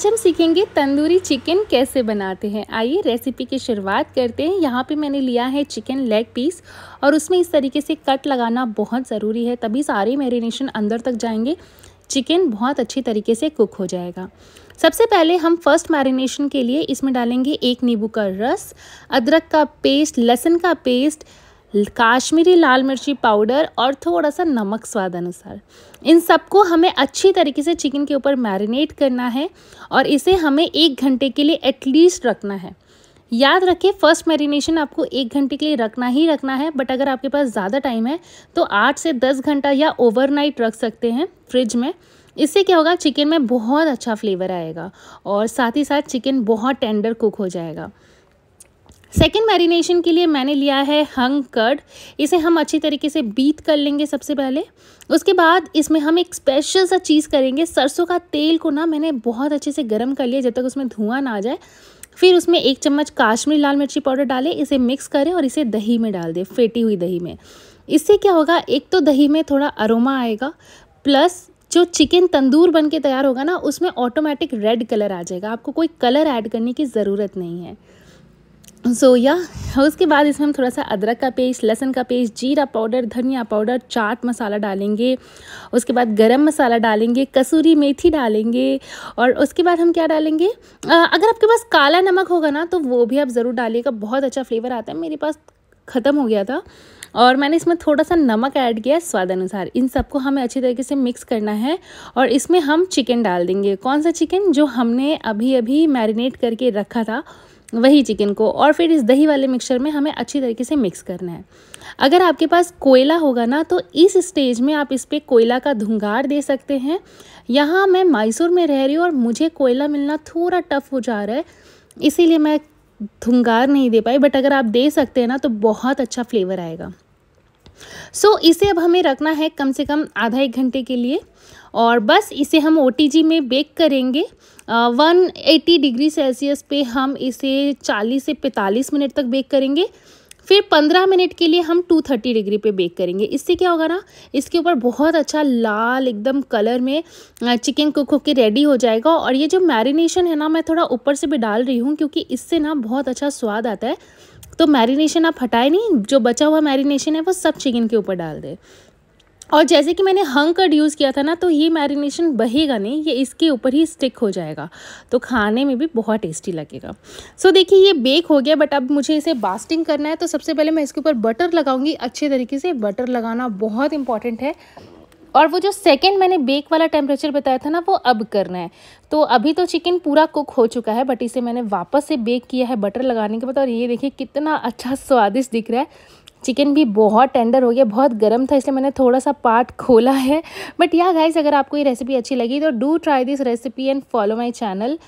आज हम सीखेंगे तंदूरी चिकन कैसे बनाते हैं आइए रेसिपी की शुरुआत करते हैं यहाँ पे मैंने लिया है चिकन लेग पीस और उसमें इस तरीके से कट लगाना बहुत ज़रूरी है तभी सारे मैरिनेशन अंदर तक जाएंगे चिकन बहुत अच्छी तरीके से कुक हो जाएगा सबसे पहले हम फर्स्ट मैरिनेशन के लिए इसमें डालेंगे एक नींबू का रस अदरक का पेस्ट लहसुन का पेस्ट काश्मीरी लाल मिर्ची पाउडर और थोड़ा सा नमक स्वाद अनुसार इन सबको हमें अच्छी तरीके से चिकन के ऊपर मैरिनेट करना है और इसे हमें एक घंटे के लिए एटलीस्ट रखना है याद रखें फर्स्ट मैरिनेशन आपको एक घंटे के लिए रखना ही रखना है बट अगर आपके पास ज़्यादा टाइम है तो आठ से दस घंटा या ओवरनाइट रख सकते हैं फ्रिज में इससे क्या होगा चिकन में बहुत अच्छा फ्लेवर आएगा और साथ ही साथ चिकन बहुत टेंडर कुक हो जाएगा सेकेंड मैरिनेशन के लिए मैंने लिया है हंग कर्ड इसे हम अच्छी तरीके से बीत कर लेंगे सबसे पहले उसके बाद इसमें हम एक स्पेशल सा चीज़ करेंगे सरसों का तेल को ना मैंने बहुत अच्छे से गर्म कर लिया जब तक उसमें धुआं ना आ जाए फिर उसमें एक चम्मच काश्मीरी लाल मिर्ची पाउडर डालें इसे मिक्स करें और इसे दही में डाल दें फेटी हुई दही में इससे क्या होगा एक तो दही में थोड़ा अरोमा आएगा प्लस जो चिकन तंदूर बन के तैयार होगा ना उसमें ऑटोमेटिक रेड कलर आ जाएगा आपको कोई कलर ऐड करने की ज़रूरत नहीं है सो या उसके बाद इसमें हम थोड़ा सा अदरक का पेस्ट लहसन का पेस्ट जीरा पाउडर धनिया पाउडर चाट मसाला डालेंगे उसके बाद गरम मसाला डालेंगे कसूरी मेथी डालेंगे और उसके बाद हम क्या डालेंगे आ, अगर आपके पास काला नमक होगा ना तो वो भी आप ज़रूर डालिएगा बहुत अच्छा फ्लेवर आता है मेरे पास ख़त्म हो गया था और मैंने इसमें थोड़ा सा नमक ऐड किया स्वाद अनुसार इन सबको हमें अच्छी तरीके से मिक्स करना है और इसमें हम चिकन डाल देंगे कौन सा चिकन जो हमने अभी अभी मैरिनेट करके रखा था वही चिकन को और फिर इस दही वाले मिक्सचर में हमें अच्छी तरीके से मिक्स करना है अगर आपके पास कोयला होगा ना तो इस स्टेज में आप इस पर कोयला का धुंगार दे सकते हैं यहाँ मैं मैसूर में रह रही हूँ और मुझे कोयला मिलना थोड़ा टफ हो जा रहा है इसीलिए मैं धुंगार नहीं दे पाई बट अगर आप दे सकते हैं ना तो बहुत अच्छा फ्लेवर आएगा सो so, इसे अब हमें रखना है कम से कम आधा एक घंटे के लिए और बस इसे हम ओ में बेक करेंगे वन एटी डिग्री सेल्सियस पे हम इसे चालीस से पैंतालीस मिनट तक बेक करेंगे फिर पंद्रह मिनट के लिए हम टू थर्टी डिग्री पे बेक करेंगे इससे क्या होगा ना इसके ऊपर बहुत अच्छा लाल एकदम कलर में चिकन कुक होकर रेडी हो जाएगा और ये जो मैरिनेशन है ना मैं थोड़ा ऊपर से भी डाल रही हूँ क्योंकि इससे ना बहुत अच्छा स्वाद आता है तो मैरिनेशन आप हटाए नहीं जो बचा हुआ मैरिनेशन है वो सब चिकन के ऊपर डाल दें और जैसे कि मैंने हंग कर्ड यूज़ किया था ना तो ये मैरिनेशन बहेगा नहीं ये इसके ऊपर ही स्टिक हो जाएगा तो खाने में भी बहुत टेस्टी लगेगा सो so, देखिए ये बेक हो गया बट अब मुझे इसे बास्टिंग करना है तो सबसे पहले मैं इसके ऊपर बटर लगाऊंगी अच्छे तरीके से बटर लगाना बहुत इंपॉर्टेंट है और वो जो सेकेंड मैंने बेक वाला टेम्परेचर बताया था ना वो अब करना है तो अभी तो चिकन पूरा कुक हो चुका है बट इसे मैंने वापस से बेक किया है बटर लगाने के बाद और ये देखिए कितना अच्छा स्वादिष्ट दिख रहा है चिकन भी बहुत टेंडर हो गया बहुत गर्म था इसलिए मैंने थोड़ा सा पार्ट खोला है बट या गाइस अगर आपको ये रेसिपी अच्छी लगी तो do try this recipe and follow my channel